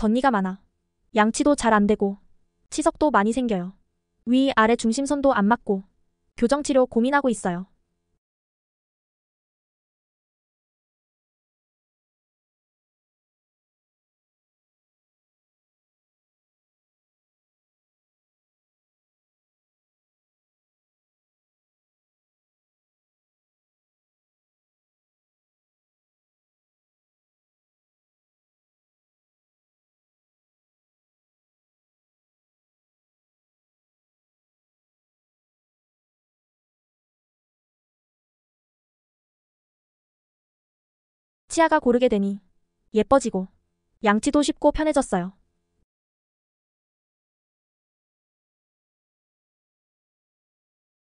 덧니가 많아. 양치도 잘 안 되고 치석도 많이 생겨요. 위, 아래 중심선도 안 맞고 교정치료 고민하고 있어요. 치아가 고르게 되니 예뻐지고 양치도 쉽고 편해졌어요.